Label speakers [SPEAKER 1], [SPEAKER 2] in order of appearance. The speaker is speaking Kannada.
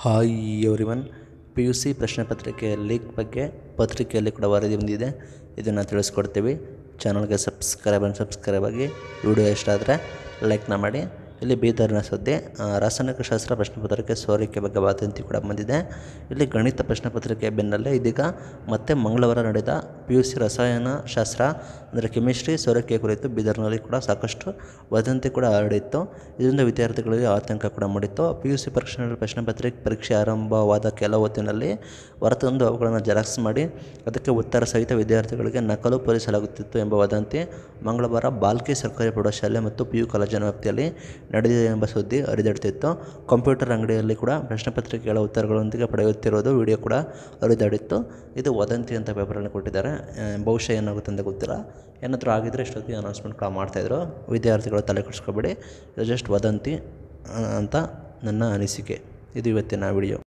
[SPEAKER 1] hi everyone P U C ಪ್ರಶ್ನೆ ಪತ್ರಿಕೆಯ ಲೀಕ್ ಬಗ್ಗೆ ಪತ್ರಿಕೆಯಲ್ಲಿ ಕೂಡ ವರದಿ ಬಂದಿದೆ ಇದನ್ನು ತಿಳಿಸ್ಕೊಡ್ತೀವಿ ಚಾನಲ್ಗೆ ಸಬ್ಸ್ಕ್ರೈಬ್ ಆ್ಯಂಡ್ ಸಬ್ಸ್ಕ್ರೈಬ್ ಆಗಿ ವಿಡಿಯೋ ಇಷ್ಟ ಆದರೆ ಲೈಕ್ನ ಮಾಡಿ ಇಲ್ಲಿ ಬೀದರ್ನ ಸುದ್ದಿ ರಾಸಾಯನಿಕ ಶಾಸ್ತ್ರ ಪ್ರಶ್ನೆ ಪತ್ರಿಕೆ ಸೋರಿಕೆ ಬಗ್ಗೆ ವಾದಂತಿ ಕೂಡ ಬಂದಿದೆ ಇಲ್ಲಿ ಗಣಿತ ಪ್ರಶ್ನೆ ಪತ್ರಿಕೆ ಬೆನ್ನಲ್ಲೇ ಇದೀಗ ಮತ್ತೆ ಮಂಗಳವಾರ ನಡೆದ ಪಿ ಯು ಸಿ ರಸಾಯನಶಾಸ್ತ್ರ ಅಂದರೆ ಕೆಮಿಸ್ಟ್ರಿ ಸೌರಕ್ಕೆ ಕುರಿತು ಬೀದರ್ನಲ್ಲಿ ಕೂಡ ಸಾಕಷ್ಟು ವದಂತಿ ಕೂಡ ಹರಡಿತ್ತು ಇದರಿಂದ ವಿದ್ಯಾರ್ಥಿಗಳಿಗೆ ಆತಂಕ ಕೂಡ ಮಾಡಿತ್ತು ಪಿ ಯು ಸಿ ಪರೀಕ್ಷೆಯಲ್ಲಿ ಪ್ರಶ್ನೆ ಪತ್ರಿಕೆ ಪರೀಕ್ಷೆ ಆರಂಭವಾದ ಕೆಲವು ಹೊತ್ತಿನಲ್ಲಿ ಹೊರತಂದು ಅವುಗಳನ್ನು ಜೆರಾಕ್ಸ್ ಮಾಡಿ ಅದಕ್ಕೆ ಉತ್ತರ ಸಹಿತ ವಿದ್ಯಾರ್ಥಿಗಳಿಗೆ ನಕಲು ಪೂರೈಸಲಾಗುತ್ತಿತ್ತು ಎಂಬ ವದಂತಿ ಮಂಗಳವಾರ ಬಾಲ್ಕಿ ಸರ್ಕಾರಿ ಪ್ರೌಢಶಾಲೆ ಮತ್ತು ಪಿ ಯು ಕಾಲೇಜಿನ ವ್ಯಾಪ್ತಿಯಲ್ಲಿ ನಡೆದಿದೆ ಎಂಬ ಸುದ್ದಿ ಹರಿದಾಡುತ್ತಿತ್ತು ಕಂಪ್ಯೂಟರ್ ಅಂಗಡಿಯಲ್ಲಿ ಕೂಡ ಪ್ರಶ್ನೆ ಪತ್ರಿಕೆಗಳ ಉತ್ತರಗಳೊಂದಿಗೆ ಪಡೆಯುತ್ತಿರುವುದು ವಿಡಿಯೋ ಕೂಡ ಹರಿದಾಡಿತ್ತು ಇದು ವದಂತಿ ಅಂತ ಪೇಪರನ್ನು ಕೊಟ್ಟಿದ್ದಾರೆ ಬಹುಶಃ ಏನಾಗುತ್ತೆ ಅಂತ ಗೊತ್ತಿಲ್ಲ ಏನಾದರೂ ಆಗಿದ್ದರೆ ಇಷ್ಟೊತ್ತಿಗೆ ಅನೌನ್ಸ್ಮೆಂಟ್ ಕೂಡ ಮಾಡ್ತಾಯಿದ್ರು ವಿದ್ಯಾರ್ಥಿಗಳು ತಲೆ ಕೆಡಿಸ್ಕೋಬೇಡಿ ಇದು ಜಸ್ಟ್ ವದಂತಿ ಅಂತ ನನ್ನ ಅನಿಸಿಕೆ ಇದು ಇವತ್ತಿನ ವಿಡಿಯೋ